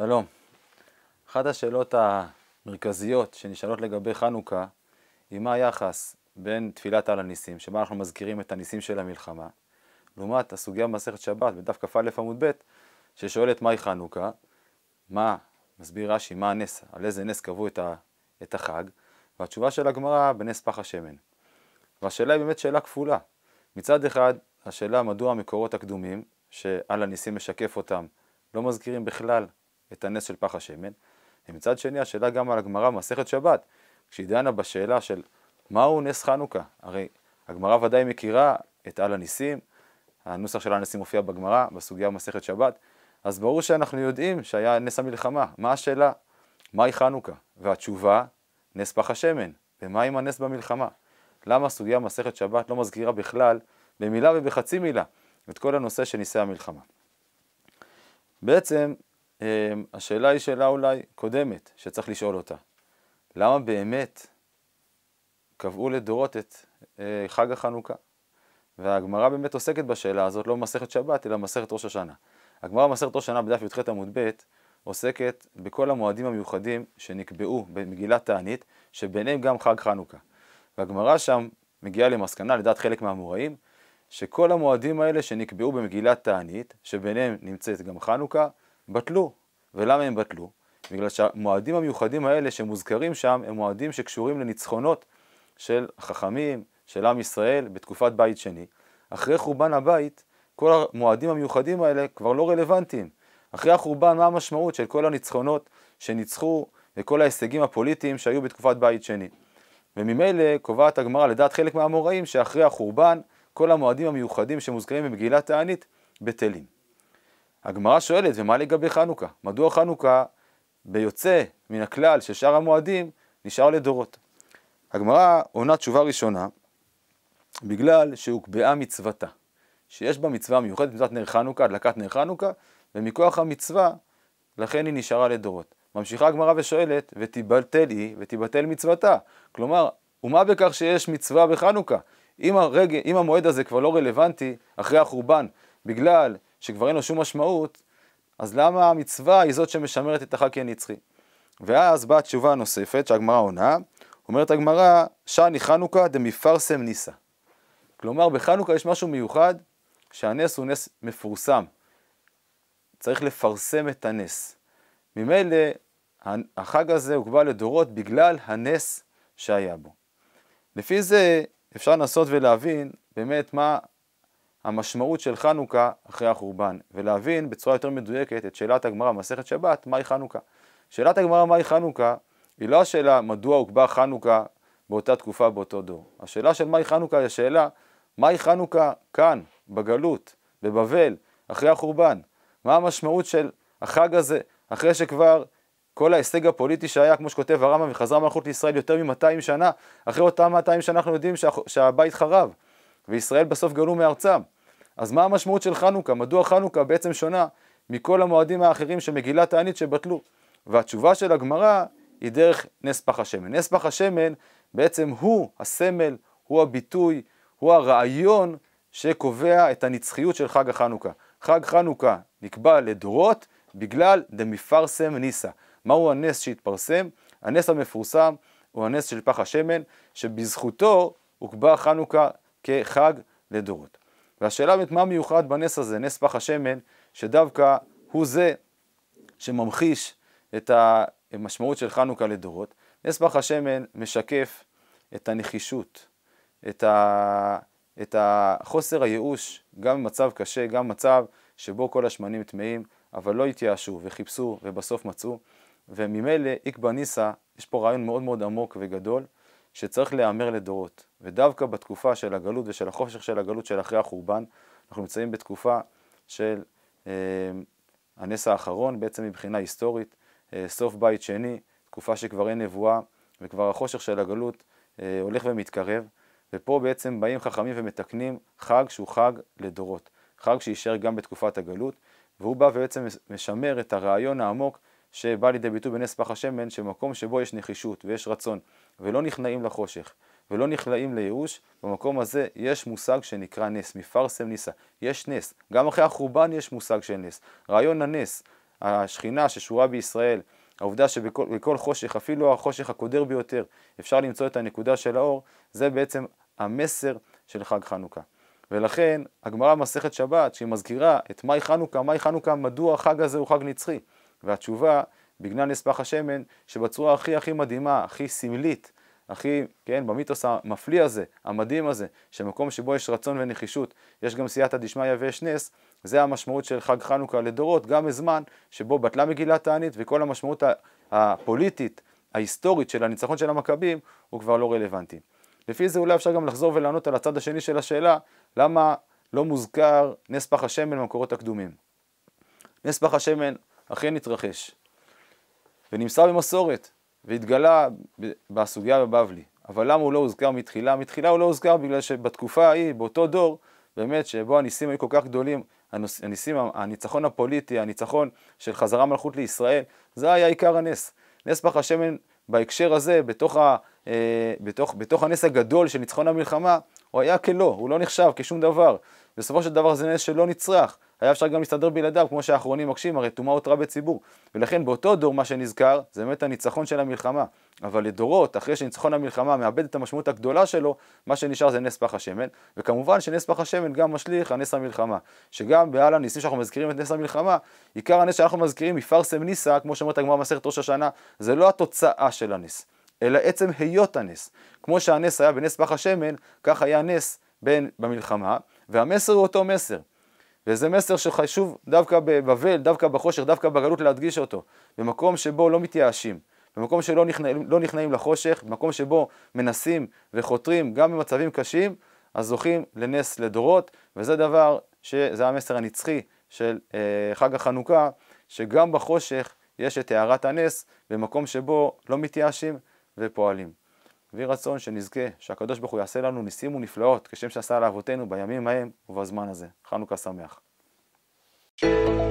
שלום. אחת השאלות המרכזיות שנשאלות לגבי חנוכה היא מה היחס בין תפילת על הניסים, שבה אנחנו מזכירים את הניסים של המלחמה, לעומת הסוגיה במסכת שבת בדף כ"א עמוד ב', ששואלת מהי חנוכה, מה, מסביר רש"י, מה הנס, על איזה נס קבעו את, ה, את החג, והתשובה של הגמרא בנס פח השמן. והשאלה היא באמת שאלה כפולה. מצד אחד, השאלה מדוע המקורות הקדומים, שעל הניסים משקף אותם, לא מזכירים בכלל את הנס של פח השמן. ומצד שני השאלה גם על הגמרא במסכת שבת, כשהיא דנה בשאלה של מהו נס חנוכה. הרי הגמרא ודאי מכירה את על הניסים, הנוסח של על הניסים מופיע בגמרא, בסוגיה במסכת שבת, אז ברור שאנחנו יודעים שהיה נס המלחמה. מה השאלה? מהי חנוכה? והתשובה, נס פח השמן. ומה עם הנס במלחמה? למה הסוגיה במסכת שבת לא מזכירה בכלל, במילה ובחצי מילה, את כל הנושא של ניסי המלחמה? בעצם אמ, השאלה היא שאלה אולי קודמת, שצריך לשאול אותה. למה באמת קבעו לדורות את אה, חג החנוכה? והגמרא באמת עוסקת בשאלה הזאת, לא במסכת שבת, אלא במסכת ראש השנה. הגמרא במסכת ראש השנה בדף י"ח עמוד ב' עוסקת בכל המועדים המיוחדים שנקבעו במגילת תענית, שביניהם גם חג חנוכה. והגמרא שם מגיעה למסקנה, לדעת חלק מהאמוראים, שכל המועדים האלה שנקבעו במגילת תענית, שביניהם נמצאת גם חנוכה, בטלו. ולמה הם בטלו? בגלל שהמועדים המיוחדים האלה שמוזכרים שם, הם מועדים שקשורים לניצחונות של החכמים, של עם ישראל, בתקופת בית שני. אחרי חורבן הבית, כל המועדים המיוחדים האלה כבר לא רלוונטיים. אחרי החורבן, מה המשמעות של כל הניצחונות שניצחו וכל ההישגים הפוליטיים שהיו בתקופת בית שני? וממילא קובעת הגמרא לדעת חלק מהאמוראים שאחרי החורבן, כל המועדים המיוחדים שמוזכרים במגילת תענית בטלים. הגמרא שואלת, ומה לגבי חנוכה? מדוע חנוכה, ביוצא מן הכלל של שאר המועדים, נשאר לדורות? הגמרא עונה תשובה ראשונה, בגלל שהוקבעה מצוותה, שיש בה מצווה מיוחדת, מצוות נר חנוכה, הדלקת נר חנוכה, ומכוח המצווה, לכן היא נשארה לדורות. ממשיכה הגמרא ושואלת, ותיבטל היא ותיבטל מצוותה. כלומר, ומה בכך שיש מצווה בחנוכה? אם, הרגע, אם המועד הזה כבר לא רלוונטי, אחרי החורבן, בגלל שכבר אין לו שום משמעות, אז למה המצווה היא זאת שמשמרת את החג הנצחי? ואז באה תשובה נוספת שהגמרא עונה, אומרת הגמרא, שאני חנוכה דמפרסם ניסה. כלומר, בחנוכה יש משהו מיוחד, שהנס הוא נס מפורסם. צריך לפרסם את הנס. ממילא, החג הזה הוגבל לדורות בגלל הנס שהיה בו. לפי זה, אפשר לנסות ולהבין באמת מה המשמעות של חנוכה אחרי החורבן, ולהבין בצורה יותר מדויקת את שאלת הגמרא במסכת שבת, מהי חנוכה. שאלת הגמרא מהי חנוכה, היא לא השאלה מדוע הוקבע חנוכה באותה תקופה, באותו דור. השאלה של מהי חנוכה היא השאלה, מהי חנוכה כאן, בגלות, בבבל, אחרי החורבן? מה המשמעות של החג הזה, אחרי שכבר כל ההישג הפוליטי שהיה, כמו שכותב הרמב"ם, וחזרה מלכות לישראל יותר מ-200 שנה, אחרי אותם 200 שנה אנחנו יודעים שה... שהבית חרב. וישראל בסוף גלו מארצם. אז מה המשמעות של חנוכה? מדוע חנוכה בעצם שונה מכל המועדים האחרים של מגילת הענית שבטלו? והתשובה של הגמרא היא דרך נס פח השמן. נס פח השמן בעצם הוא הסמל, הוא הביטוי, הוא הרעיון שקובע את הנצחיות של חג החנוכה. חג חנוכה נקבע לדורות בגלל דמפרסם ניסה. מהו הנס שהתפרסם? הנס המפורסם הוא הנס של פח השמן, שבזכותו הוקבע חנוכה כחג לדורות. והשאלה באמת, מה מיוחד בנס הזה, נס פח השמן, שדווקא הוא זה שממחיש את המשמעות של חנוכה לדורות. נס פח השמן משקף את הנחישות, את, ה... את החוסר הייאוש, גם במצב קשה, גם מצב שבו כל השמנים טמאים, אבל לא התייאשו וחיפשו ובסוף מצאו. וממילא איקבא ניסא, יש פה רעיון מאוד מאוד עמוק וגדול, שצריך להיאמר לדורות. ודווקא בתקופה של הגלות ושל החושך של הגלות של אחרי החורבן, אנחנו נמצאים בתקופה של אה, הנס האחרון, בעצם מבחינה היסטורית, אה, סוף בית שני, תקופה שכבר אין נבואה וכבר החושך של הגלות אה, הולך ומתקרב. ופה בעצם באים חכמים ומתקנים חג שהוא חג לדורות, חג שיישאר גם בתקופת הגלות, והוא בא ובעצם משמר את הרעיון העמוק שבא לידי ביטוי בנס פח השמן, שמקום שבו יש נחישות ויש רצון, ולא נכנעים לחושך, ולא נכנעים לייאוש, במקום הזה יש מושג שנקרא נס, מפרסם ניסה, יש נס, גם אחרי החורבן יש מושג של נס, רעיון הנס, השכינה ששורה בישראל, העובדה שבכל חושך, אפילו החושך הקודר ביותר, אפשר למצוא את הנקודה של האור, זה בעצם המסר של חג חנוכה. ולכן הגמרא מסכת שבת, שהיא מזכירה את מהי חנוכה, מהי חנוכה, מדוע החג הזה הוא חג נצחי. והתשובה, בגלל נס פח השמן, שבצורה הכי הכי מדהימה, הכי סמלית, הכי, כן, במיתוס המפליא הזה, המדהים הזה, שמקום שבו יש רצון ונחישות, יש גם סייעתא דשמיא ויש נס, זה המשמעות של חג חנוכה לדורות, גם בזמן שבו בטלה מגילת תענית וכל המשמעות הפוליטית, ההיסטורית של הניצחון של המכבים, הוא כבר לא רלוונטי. לפי זה אולי אפשר גם לחזור ולענות על הצד השני של השאלה, למה לא מוזכר נס פח השמן במקורות הקדומים. נס פח השמן אכן התרחש. ונמסר במסורת, והתגלה בסוגיה בבבלי. אבל למה הוא לא הוזכר מתחילה? מתחילה הוא לא הוזכר בגלל שבתקופה ההיא, באותו דור, באמת שבו הניסים היו כל כך גדולים, הניסים, הניצחון הפוליטי, הניצחון של חזרה מלכות לישראל, זה היה עיקר הנס. נס פך השמן בהקשר הזה, בתוך אה, בתוך, בתוך הנס הגדול של ניצחון המלחמה, הוא היה כלא, הוא לא נחשב כשום דבר. בסופו של דבר זה נס שלא נצרך. היה אפשר גם להסתדר בלעדיו, כמו שהאחרונים מקשים, הרי טומאה הותרה בציבור. ולכן באותו דור מה שנזכר, זה באמת הניצחון של המלחמה. אבל לדורות, אחרי שניצחון המלחמה מאבד את המשמעות הגדולה שלו, מה שנשאר זה נס פח השמן. וכמובן שנס פח השמן גם משליך על נס המלחמה. שגם בעל הניסים שאנחנו מזכירים את נס המלחמה, עיקר הנס שאנחנו מזכירים, מפרסם ניסה, כמו שאומרת הגמרא מסכת ראש השנה, זה לא התוצאה של הנס. אלא עצם היות הנס. כמו שהנס היה בנס פח השמן, כך היה נס בין, במלחמה, והמסר הוא אותו מסר. וזה מסר שחשוב דווקא בבבל, דווקא בחושך, דווקא בגלות להדגיש אותו. במקום שבו לא מתייאשים, במקום שלא נכנעים, לא נכנעים לחושך, במקום שבו מנסים וחותרים גם במצבים קשים, אז זוכים לנס לדורות, וזה דבר שזה המסר הנצחי של אה, חג החנוכה, שגם בחושך יש את הארת הנס, במקום שבו לא מתייאשים ופועלים. ויהי רצון שנזכה שהקדוש ברוך הוא יעשה לנו ניסים ונפלאות כשם שעשה לאבותינו בימים ההם ובזמן הזה. חנוכה שמח. thank you